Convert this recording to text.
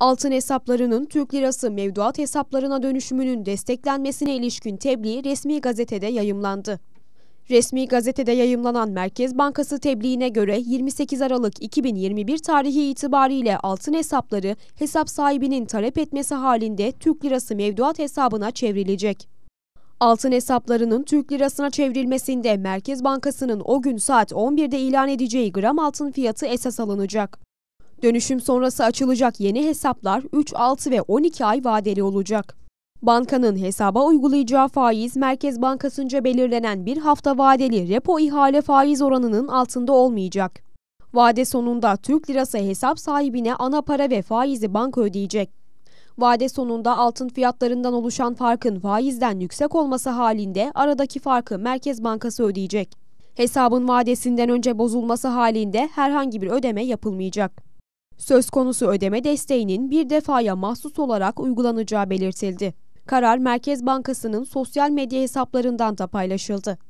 Altın hesaplarının Türk lirası mevduat hesaplarına dönüşümünün desteklenmesine ilişkin tebliğ resmi gazetede yayımlandı. Resmi gazetede yayımlanan Merkez Bankası tebliğine göre 28 Aralık 2021 tarihi itibariyle altın hesapları hesap sahibinin talep etmesi halinde Türk lirası mevduat hesabına çevrilecek. Altın hesaplarının Türk lirasına çevrilmesinde Merkez Bankası'nın o gün saat 11'de ilan edeceği gram altın fiyatı esas alınacak. Dönüşüm sonrası açılacak yeni hesaplar 3, 6 ve 12 ay vadeli olacak. Bankanın hesaba uygulayacağı faiz Merkez Bankası'nca belirlenen bir hafta vadeli repo ihale faiz oranının altında olmayacak. Vade sonunda Türk lirası hesap sahibine ana para ve faizi banka ödeyecek. Vade sonunda altın fiyatlarından oluşan farkın faizden yüksek olması halinde aradaki farkı Merkez Bankası ödeyecek. Hesabın vadesinden önce bozulması halinde herhangi bir ödeme yapılmayacak. Söz konusu ödeme desteğinin bir defaya mahsus olarak uygulanacağı belirtildi. Karar Merkez Bankası'nın sosyal medya hesaplarından da paylaşıldı.